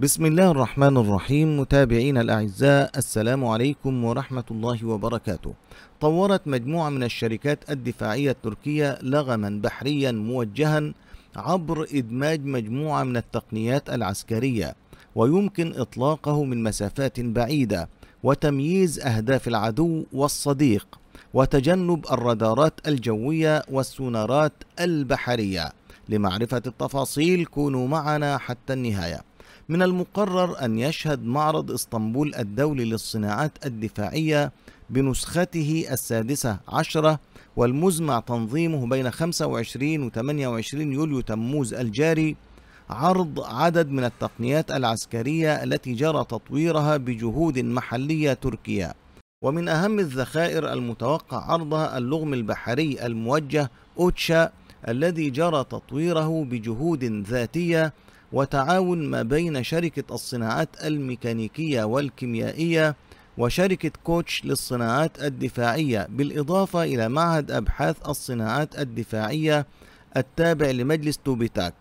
بسم الله الرحمن الرحيم متابعين الأعزاء السلام عليكم ورحمة الله وبركاته طورت مجموعة من الشركات الدفاعية التركية لغما بحريا موجها عبر إدماج مجموعة من التقنيات العسكرية ويمكن إطلاقه من مسافات بعيدة وتمييز أهداف العدو والصديق وتجنب الرادارات الجوية والسونارات البحرية لمعرفة التفاصيل كونوا معنا حتى النهاية من المقرر أن يشهد معرض اسطنبول الدولي للصناعات الدفاعية بنسخته السادسة عشرة والمزمع تنظيمه بين 25 و 28 يوليو تموز الجاري عرض عدد من التقنيات العسكرية التي جرى تطويرها بجهود محلية تركية ومن أهم الذخائر المتوقع عرضها اللغم البحري الموجه أوتشا الذي جرى تطويره بجهود ذاتية وتعاون ما بين شركة الصناعات الميكانيكية والكيميائية وشركة كوتش للصناعات الدفاعية بالإضافة إلى معهد أبحاث الصناعات الدفاعية التابع لمجلس توبيتاك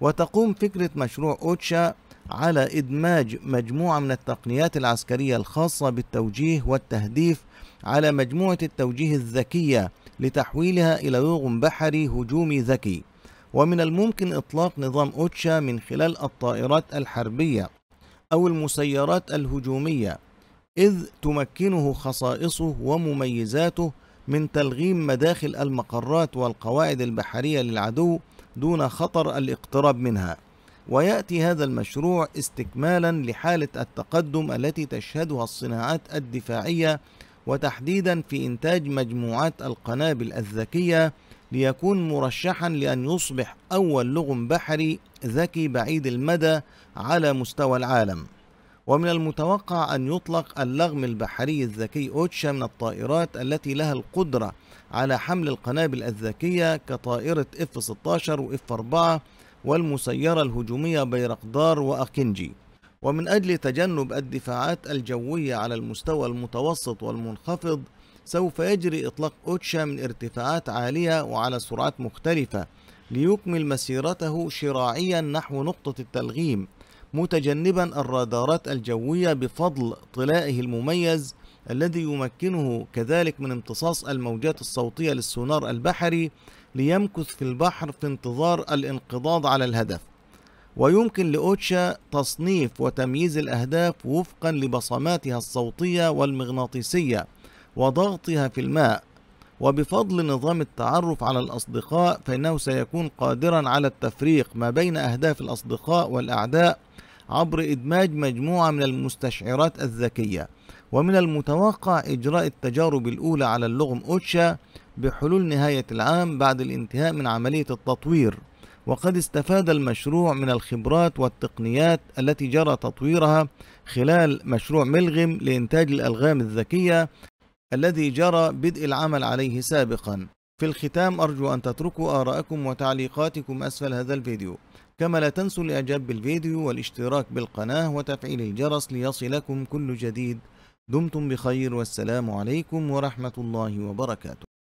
وتقوم فكرة مشروع أوتشا على إدماج مجموعة من التقنيات العسكرية الخاصة بالتوجيه والتهديف على مجموعة التوجيه الذكية لتحويلها إلى نظم بحري هجومي ذكي ومن الممكن إطلاق نظام أوتشا من خلال الطائرات الحربية أو المسيرات الهجومية إذ تمكنه خصائصه ومميزاته من تلغيم مداخل المقرات والقواعد البحرية للعدو دون خطر الاقتراب منها ويأتي هذا المشروع استكمالا لحالة التقدم التي تشهدها الصناعات الدفاعية وتحديدا في إنتاج مجموعات القنابل الذكية ليكون مرشحا لأن يصبح أول لغم بحري ذكي بعيد المدى على مستوى العالم ومن المتوقع أن يطلق اللغم البحري الذكي أوتشا من الطائرات التي لها القدرة على حمل القنابل الذكية كطائرة F-16 وF-4 والمسيرة الهجومية بيرقدار وأكنجي ومن أجل تجنب الدفاعات الجوية على المستوى المتوسط والمنخفض سوف يجري إطلاق أوتشا من ارتفاعات عالية وعلى سرعات مختلفة ليكمل مسيرته شراعيا نحو نقطة التلغيم متجنبا الرادارات الجوية بفضل طلائه المميز الذي يمكنه كذلك من امتصاص الموجات الصوتية للسونار البحري ليمكث في البحر في انتظار الانقضاض على الهدف ويمكن لأوتشا تصنيف وتمييز الأهداف وفقا لبصماتها الصوتية والمغناطيسية وضغطها في الماء وبفضل نظام التعرف على الأصدقاء فإنه سيكون قادرا على التفريق ما بين أهداف الأصدقاء والأعداء عبر إدماج مجموعة من المستشعرات الذكية ومن المتوقع إجراء التجارب الأولى على اللغم أوتشا بحلول نهاية العام بعد الانتهاء من عملية التطوير وقد استفاد المشروع من الخبرات والتقنيات التي جرى تطويرها خلال مشروع ملغم لإنتاج الألغام الذكية الذي جرى بدء العمل عليه سابقا في الختام أرجو أن تتركوا آراءكم وتعليقاتكم أسفل هذا الفيديو كما لا تنسوا الإعجاب بالفيديو والاشتراك بالقناة وتفعيل الجرس ليصلكم كل جديد دمتم بخير والسلام عليكم ورحمة الله وبركاته